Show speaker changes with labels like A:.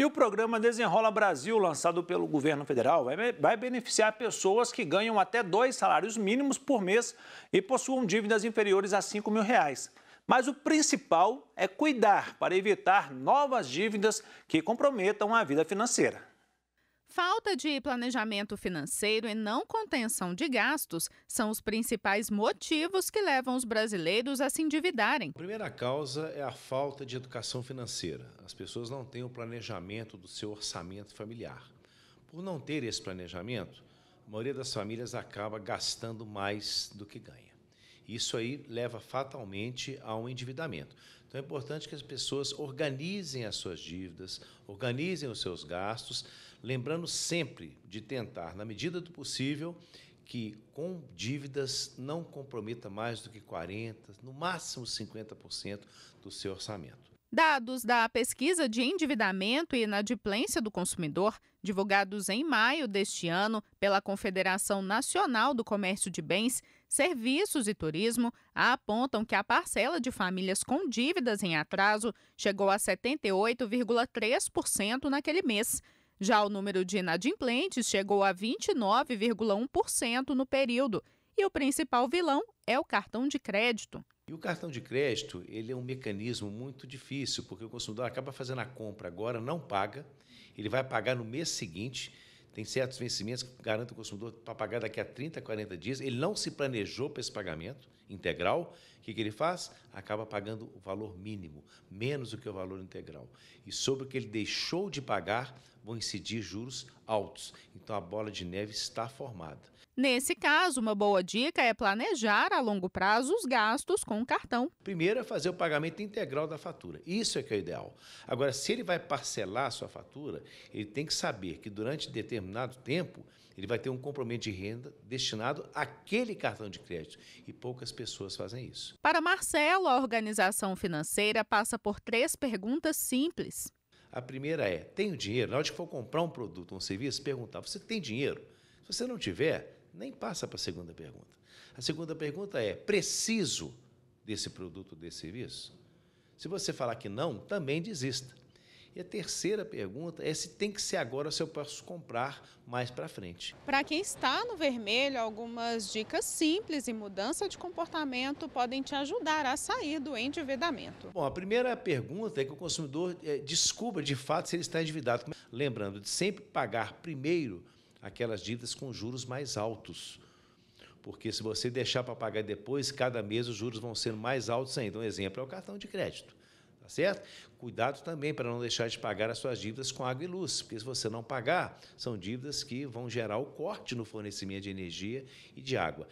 A: E o programa Desenrola Brasil, lançado pelo governo federal, vai beneficiar pessoas que ganham até dois salários mínimos por mês e possuam dívidas inferiores a 5 mil reais. Mas o principal é cuidar para evitar novas dívidas que comprometam a vida financeira.
B: Falta de planejamento financeiro e não contenção de gastos são os principais motivos que levam os brasileiros a se endividarem. A
A: primeira causa é a falta de educação financeira. As pessoas não têm o planejamento do seu orçamento familiar. Por não ter esse planejamento, a maioria das famílias acaba gastando mais do que ganha. Isso aí leva fatalmente a um endividamento. Então é importante que as pessoas organizem as suas dívidas, organizem os seus gastos Lembrando sempre de tentar, na medida do possível, que com dívidas não comprometa mais do que 40%, no máximo 50% do seu orçamento.
B: Dados da pesquisa de endividamento e inadimplência do consumidor, divulgados em maio deste ano pela Confederação Nacional do Comércio de Bens, Serviços e Turismo, apontam que a parcela de famílias com dívidas em atraso chegou a 78,3% naquele mês. Já o número de inadimplentes chegou a 29,1% no período e o principal vilão é o cartão de crédito. E o cartão
A: de crédito ele é um mecanismo muito difícil, porque o consumidor acaba fazendo a compra agora, não paga, ele vai pagar no mês seguinte, tem certos vencimentos que garantem o consumidor para pagar daqui a 30, 40 dias, ele não se planejou para esse pagamento integral, o que, que ele faz? Acaba pagando o valor mínimo, menos do que o valor integral. E sobre o que ele deixou de pagar, vão incidir juros altos. Então a bola de neve está formada.
B: Nesse caso, uma boa dica é planejar a longo prazo os gastos com o cartão.
A: Primeiro é fazer o pagamento integral da fatura. Isso é que é o ideal. Agora, se ele vai parcelar a sua fatura, ele tem que saber que durante determinado tempo ele vai ter um comprometimento de renda destinado àquele cartão de crédito. E poucas pessoas fazem isso.
B: Para Marcelo, a organização financeira passa por três perguntas simples.
A: A primeira é: tenho dinheiro? Na hora que for comprar um produto, um serviço, perguntar: você tem dinheiro? Se você não tiver, nem passa para a segunda pergunta. A segunda pergunta é: preciso desse produto, desse serviço? Se você falar que não, também desista. E a terceira pergunta é se tem que ser agora ou se eu posso comprar mais para frente.
B: Para quem está no vermelho, algumas dicas simples e mudança de comportamento podem te ajudar a sair do endividamento.
A: Bom, a primeira pergunta é que o consumidor eh, descubra de fato se ele está endividado. Lembrando de sempre pagar primeiro aquelas dívidas com juros mais altos porque se você deixar para pagar depois, cada mês os juros vão ser mais altos ainda. Um exemplo é o cartão de crédito certo? Cuidado também para não deixar de pagar as suas dívidas com água e luz, porque se você não pagar, são dívidas que vão gerar o corte no fornecimento de energia e de água.